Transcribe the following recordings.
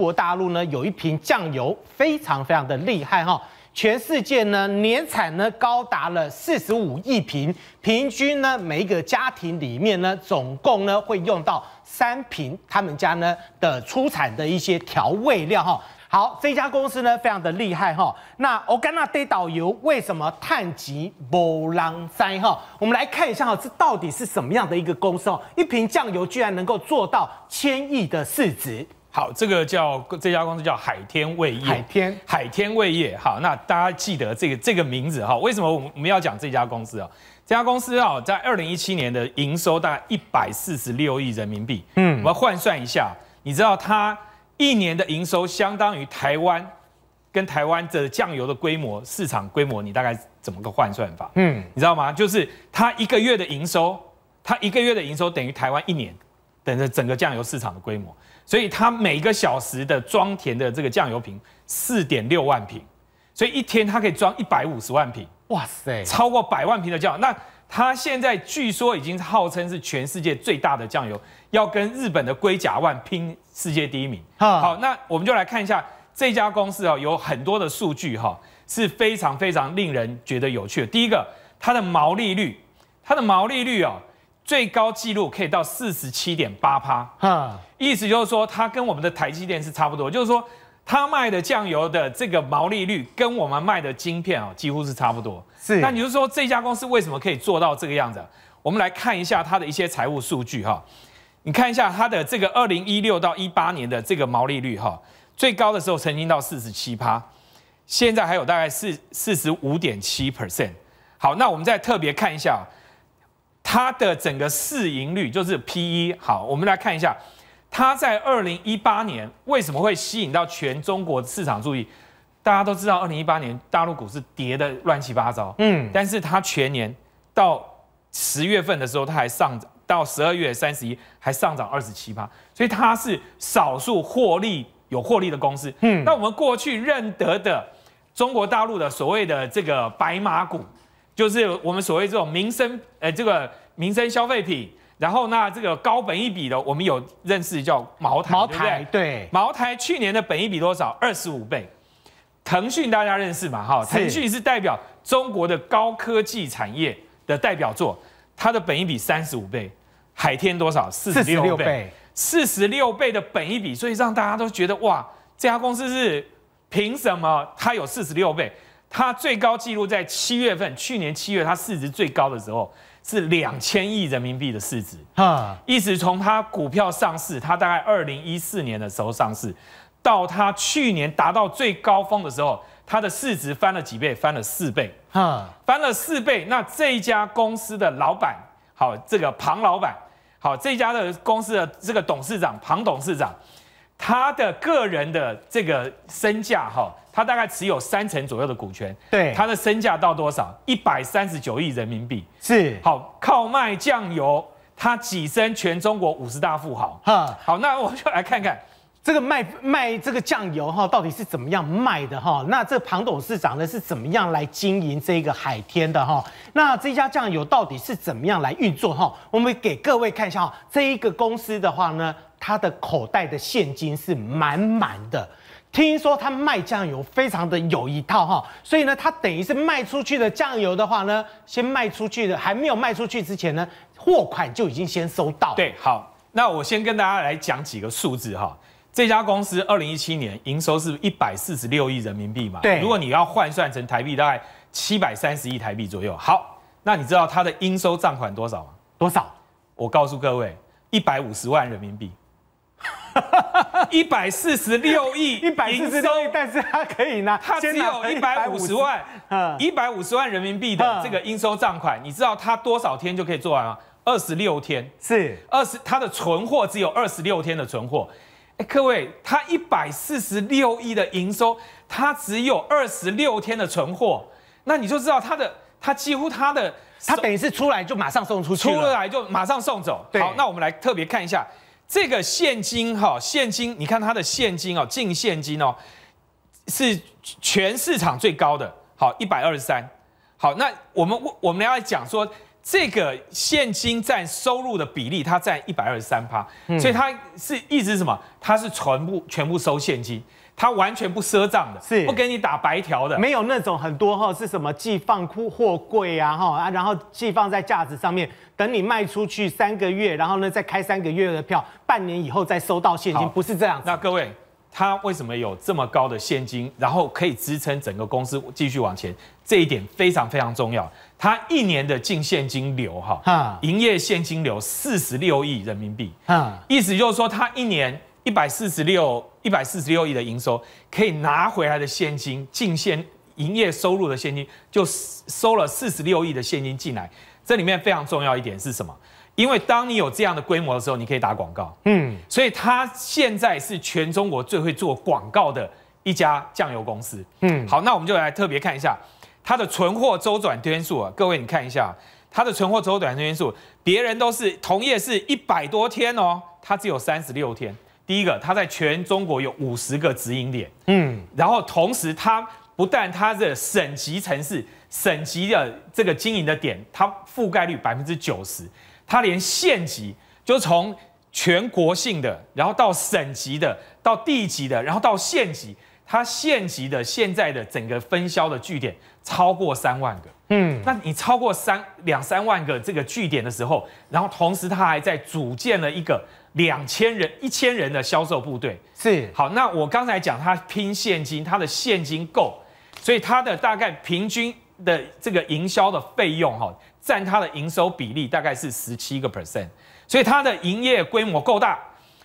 中国大陆呢有一瓶酱油非常非常的厉害哈，全世界呢年产呢高达了四十五亿瓶，平均呢每一个家庭里面呢总共呢会用到三瓶，他们家呢的出产的一些调味料哈，好，这家公司呢非常的厉害哈，那欧甘纳 y 导游为什么叹集波浪山哈？我们来看一下哈，这到底是什么样的一个公司哦？一瓶酱油居然能够做到千亿的市值。好，这个叫这家公司叫海天味业，海天海天味业。好，那大家记得这个这个名字哈。为什么我们我们要讲这家公司啊？这家公司啊，在二零一七年的营收大概一百四十六亿人民币。嗯，我们换算一下，你知道它一年的营收相当于台湾跟台湾的酱油的规模市场规模，你大概怎么个换算法？嗯，你知道吗？就是它一个月的营收，它一个月的营收等于台湾一年等于整个酱油市场的规模。所以它每个小时的装填的这个酱油瓶四点六万瓶，所以一天它可以装一百五十万瓶，哇塞，超过百万瓶的酱。那它现在据说已经号称是全世界最大的酱油，要跟日本的龟甲万拼世界第一名。好，那我们就来看一下这家公司哦，有很多的数据哈，是非常非常令人觉得有趣的。第一个，它的毛利率，它的毛利率啊。最高纪录可以到四十七点八趴，哈，意思就是说它跟我们的台积电是差不多，就是说它卖的酱油的这个毛利率跟我们卖的晶片啊几乎是差不多。是，那你就说这家公司为什么可以做到这个样子？我们来看一下它的一些财务数据哈，你看一下它的这个二零一六到一八年的这个毛利率哈，最高的时候曾经到四十七趴，现在还有大概四四十五点七 percent。好，那我们再特别看一下。它的整个市盈率就是 P/E，好，我们来看一下，它在二零一八年为什么会吸引到全中国市场注意？大家都知道，二零一八年大陆股市跌的乱七八糟，嗯，但是它全年到十月份的时候，它还上涨，到十二月三十一还上涨二十七%，所以它是少数获利有获利的公司，嗯，那我们过去认得的中国大陆的所谓的这个白马股。就是我们所谓这种民生，呃，这个民生消费品，然后那这个高本一比的，我们有认识叫茅台，茅台对？对。茅台去年的本一比多少？二十五倍。腾讯大家认识嘛？哈，腾讯是代表中国的高科技产业的代表作，它的本一比三十五倍。海天多少？四十六倍。四十六倍的本一比，所以让大家都觉得哇，这家公司是凭什么它有四十六倍？它最高纪录在七月份，去年七月它市值最高的时候是两千亿人民币的市值啊！一直从它股票上市，它大概二零一四年的时候上市，到它去年达到最高峰的时候，它的市值翻了几倍？翻了四倍啊！翻了四倍。那这一家公司的老板，好，这个庞老板，好，这家的公司的这个董事长庞董事长。他的个人的这个身价哈，他大概持有三成左右的股权，对他的身价到多少？一百三十九亿人民币，是好靠卖酱油，他跻身全中国五十大富豪。哈，好，那我就来看看这个卖卖这个酱油哈，到底是怎么样卖的哈？那这庞董事长呢是怎么样来经营这个海天的哈？那这家酱油到底是怎么样来运作哈？我们给各位看一下，哈，这一个公司的话呢？他的口袋的现金是满满的，听说他卖酱油非常的有一套哈，所以呢，他等于是卖出去的酱油的话呢，先卖出去的还没有卖出去之前呢，货款就已经先收到。对，好，那我先跟大家来讲几个数字哈，这家公司二零一七年营收是一百四十六亿人民币嘛，对，如果你要换算成台币，大概七百三十亿台币左右。好，那你知道他的应收账款多少吗？多少？我告诉各位，一百五十万人民币。一百四十六亿营收，但是他可以拿，他只有一百五十万，一百五十万人民币的这个应收账款，你知道他多少天就可以做完啊二十六天，是二十，他的存货只有二十六天的存货。哎，各位，他一百四十六亿的营收，他只有二十六天的存货，那你就知道他的，他几乎他的，他等于是出来就马上送出去，出来就马上送走。好，那我们来特别看一下。这个现金哈，现金你看它的现金哦，净现金哦，是全市场最高的，好一百二十三，好那我们我们要讲说，这个现金占收入的比例，它占一百二十三趴，所以它是一直什么？它是全部全部收现金。他完全不赊账的，是不给你打白条的，没有那种很多哈是什么寄放库货柜啊哈啊，然后寄放在架子上面，等你卖出去三个月，然后呢再开三个月的票，半年以后再收到现金，不是这样。那各位，他为什么有这么高的现金，然后可以支撑整个公司继续往前？这一点非常非常重要。他一年的净现金流哈，营业现金流四十六亿人民币，啊，意思就是说他一年。一百四十六一百四十六亿的营收，可以拿回来的现金净现营业收入的现金就收了四十六亿的现金进来。这里面非常重要一点是什么？因为当你有这样的规模的时候，你可以打广告。嗯，所以它现在是全中国最会做广告的一家酱油公司。嗯，好，那我们就来特别看一下它的存货周转天数啊，各位你看一下它的存货周转天数，别人都是同业是一百多天哦，它只有三十六天。第一个，它在全中国有五十个直营点，嗯，然后同时它不但它的省级城市、省级的这个经营的点，它覆盖率百分之九十，它连县级就从全国性的，然后到省级的，到地级的，然后到县级，它县级的现在的整个分销的据点超过三万个，嗯，那你超过三两三万个这个据点的时候，然后同时它还在组建了一个。两千人、一千人的销售部队是好。那我刚才讲他拼现金，他的现金够，所以他的大概平均的这个营销的费用哈，占他的营收比例大概是十七个 percent。所以他的营业规模够大，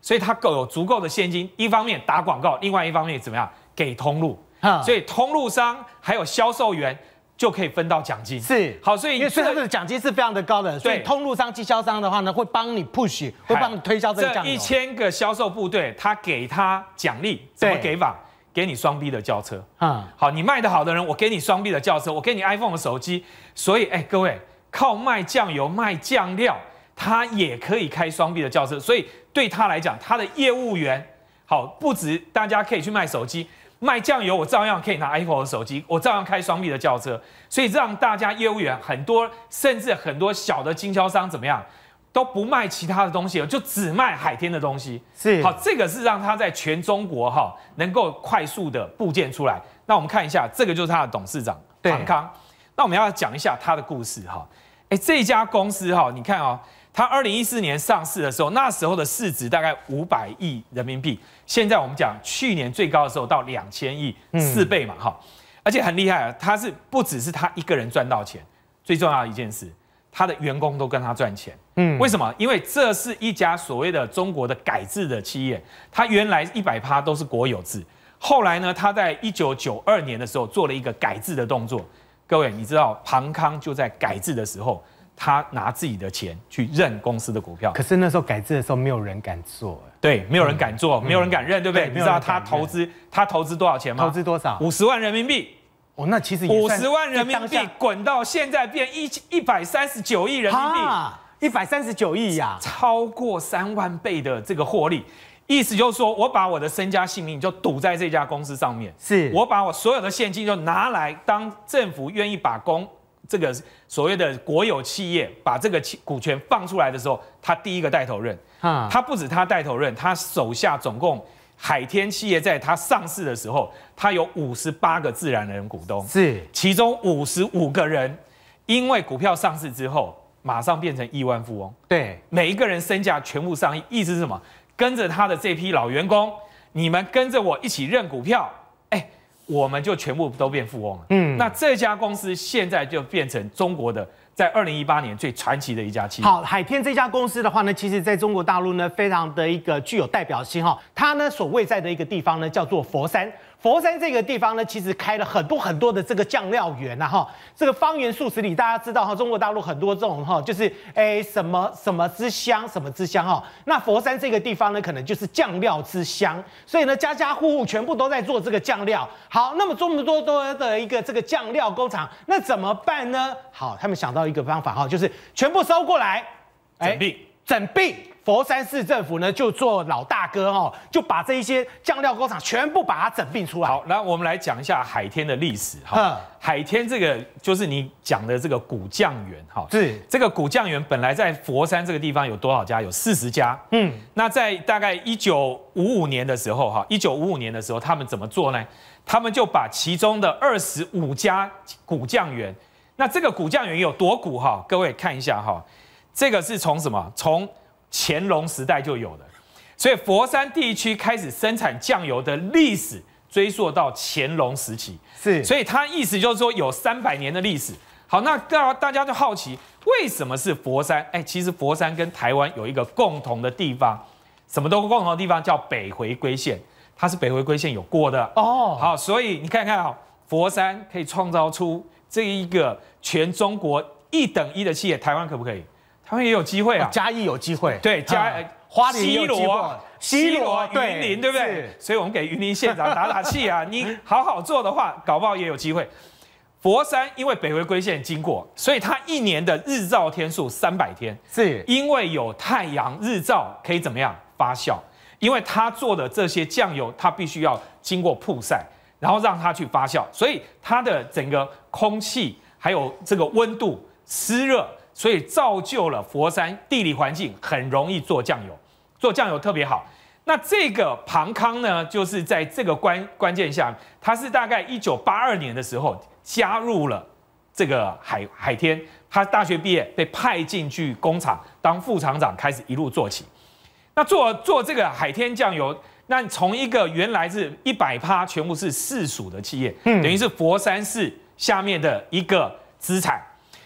所以他够有足够的现金，一方面打广告，另外一方面怎么样给通路？所以通路商还有销售员。就可以分到奖金，是好，所以因为所以的奖金是非常的高的，所以通路商、经销商的话呢，会帮你 push，会帮你推销这个酱油。一千个销售部队，他给他奖励怎么给法？给你双 B 的轿车，嗯，好，你卖的好的人，我给你双 B 的轿车，我给你 iPhone 的手机。所以，哎，各位靠卖酱油卖酱料，他也可以开双 B 的轿车。所以对他来讲，他的业务员好不止大家可以去卖手机。卖酱油，我照样可以拿 iPhone 手机，我照样开双臂的轿车，所以让大家业务员很多，甚至很多小的经销商怎么样，都不卖其他的东西，就只卖海天的东西。是，好，这个是让他在全中国哈能够快速的部件出来。那我们看一下，这个就是他的董事长常康。那我们要讲一下他的故事哈。哎，这家公司哈，你看哦。它二零一四年上市的时候，那时候的市值大概五百亿人民币。现在我们讲去年最高的时候到两千亿，四倍嘛，哈。而且很厉害啊，他是不只是他一个人赚到钱，最重要一件事，他的员工都跟他赚钱。嗯，为什么？因为这是一家所谓的中国的改制的企业，它原来一百趴都是国有制，后来呢，他在一九九二年的时候做了一个改制的动作。各位，你知道庞康就在改制的时候。他拿自己的钱去认公司的股票，可是那时候改制的时候没有人敢做，对，没有人敢做，没有人敢认，对不对？你知道他投资他投资多少钱吗？投资多少？五十万人民币。哦，那其实五十万人民币滚到现在变一一百三十九亿人民币，一百三十九亿呀，超过三万倍的这个获利，意思就是说我把我的身家性命就赌在这家公司上面，是，我把我所有的现金就拿来当政府愿意把公。这个所谓的国有企业把这个股股权放出来的时候，他第一个带头认啊。他不止他带头认，他手下总共海天企业在他上市的时候，他有五十八个自然人股东，是其中五十五个人，因为股票上市之后，马上变成亿万富翁。对，每一个人身价全部上亿，意思是什么？跟着他的这批老员工，你们跟着我一起认股票。我们就全部都变富翁了。嗯，那这家公司现在就变成中国的，在二零一八年最传奇的一家企业。好，海天这家公司的话呢，其实在中国大陆呢，非常的一个具有代表性哈。它呢所位在的一个地方呢，叫做佛山。佛山这个地方呢，其实开了很多很多的这个酱料园呐哈，这个方圆数十里，大家知道哈，中国大陆很多这种哈，就是诶什么什么之乡，什么之乡哈。那佛山这个地方呢，可能就是酱料之乡，所以呢，家家户户全部都在做这个酱料。好，那么这么多多的一个这个酱料工厂，那怎么办呢？好，他们想到一个方法哈，就是全部收过来，整并、备，准佛山市政府呢，就做老大哥哦，就把这一些酱料工厂全部把它整并出来。好，那我们来讲一下海天的历史哈。海天这个就是你讲的这个古酱园哈。是。这个古酱园本来在佛山这个地方有多少家？有四十家。嗯。那在大概一九五五年的时候哈，一九五五年的时候他们怎么做呢？他们就把其中的二十五家古酱园，那这个古酱园有多古哈？各位看一下哈，这个是从什么从？乾隆时代就有了，所以佛山地区开始生产酱油的历史追溯到乾隆时期，是，所以他意思就是说有三百年的历史。好，那大大家就好奇，为什么是佛山？哎，其实佛山跟台湾有一个共同的地方，什么都共同的地方叫北回归线，它是北回归线有过的哦。好，所以你看看啊，佛山可以创造出这一个全中国一等一的企业，台湾可不可以？他们也有机会啊，嘉义有机会，对，嘉花西罗，西罗云林对不对？所以我们给云林县长打打气啊，你 好好做的话，搞不好也有机会。佛山因为北回归线经过，所以它一年的日照天数三百天，是因为有太阳日照可以怎么样发酵？因为他做的这些酱油，它必须要经过曝晒，然后让它去发酵，所以它的整个空气还有这个温度湿热。所以造就了佛山地理环境很容易做酱油，做酱油特别好。那这个庞康呢，就是在这个关关键下，他是大概一九八二年的时候加入了这个海海天。他大学毕业被派进去工厂当副厂长，开始一路做起。那做做这个海天酱油，那从一个原来是一百趴全部是市属的企业，等于是佛山市下面的一个资产。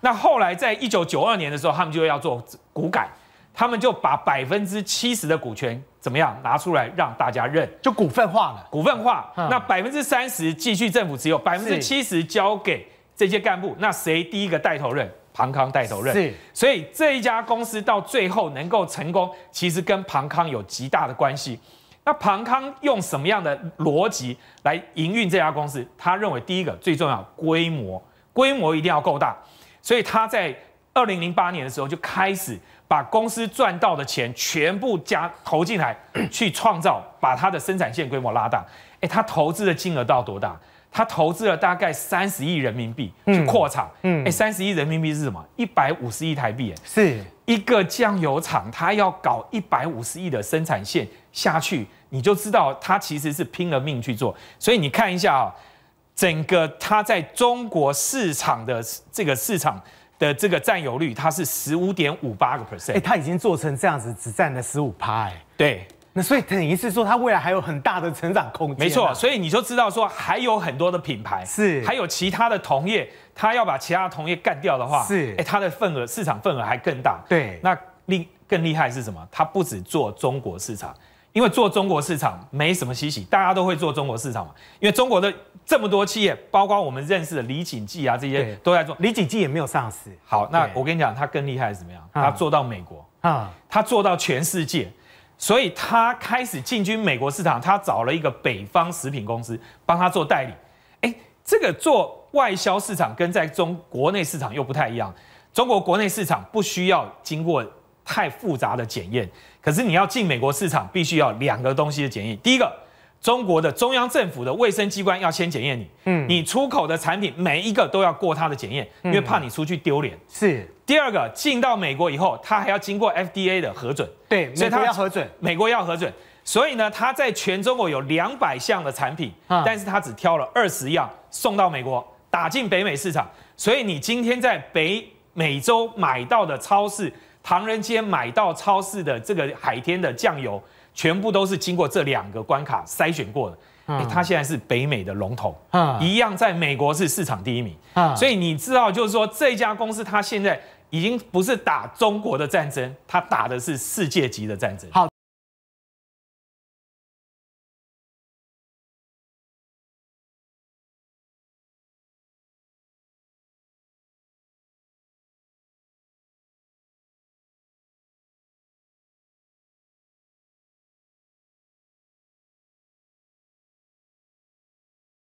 那后来，在一九九二年的时候，他们就要做股改，他们就把百分之七十的股权怎么样拿出来让大家认，就股份化了。股份化，那百分之三十继续政府持有，百分之七十交给这些干部。那谁第一个带头认？庞康带头认。是，所以这一家公司到最后能够成功，其实跟庞康有极大的关系。那庞康用什么样的逻辑来营运这家公司？他认为第一个最重要，规模，规模一定要够大。所以他在二零零八年的时候就开始把公司赚到的钱全部加投进来，去创造把他的生产线规模拉大。哎，他投资的金额到多大？他投资了大概三十亿人民币去扩厂。嗯，哎，三十亿人民币是什么？一百五十亿台币。是一个酱油厂，他要搞一百五十亿的生产线下去，你就知道他其实是拼了命去做。所以你看一下啊。整个它在中国市场的这个市场的这个占有率，它是十五点五八个 percent。哎，它已经做成这样子，只占了十五趴。哎，对。那所以等于是说，它未来还有很大的成长空间。没错，所以你就知道说，还有很多的品牌是，还有其他的同业，它要把其他同业干掉的话，是，哎，它的份额市场份额还更大。对，那厉更厉害是什么？它不止做中国市场。因为做中国市场没什么稀奇，大家都会做中国市场嘛。因为中国的这么多企业，包括我们认识的李锦记啊，这些都在做。李锦记也没有上市。好，那我跟你讲，他更厉害是怎么样？他做到美国啊，他做到全世界，所以他开始进军美国市场，他找了一个北方食品公司帮他做代理。哎，这个做外销市场跟在中国内市场又不太一样。中国国内市场不需要经过。太复杂的检验，可是你要进美国市场，必须要两个东西的检验。第一个，中国的中央政府的卫生机关要先检验你，嗯，你出口的产品每一个都要过他的检验，因为怕你出去丢脸。是。第二个，进到美国以后，他还要经过 FDA 的核准，对，所以它要核准，美国要核准。所以呢，他在全中国有两百项的产品，但是他只挑了二十样送到美国，打进北美市场。所以你今天在北美洲买到的超市。唐人街买到超市的这个海天的酱油，全部都是经过这两个关卡筛选过的。嗯，它现在是北美的龙头，嗯，一样在美国是市场第一名。嗯，所以你知道，就是说这家公司，它现在已经不是打中国的战争，它打的是世界级的战争。好。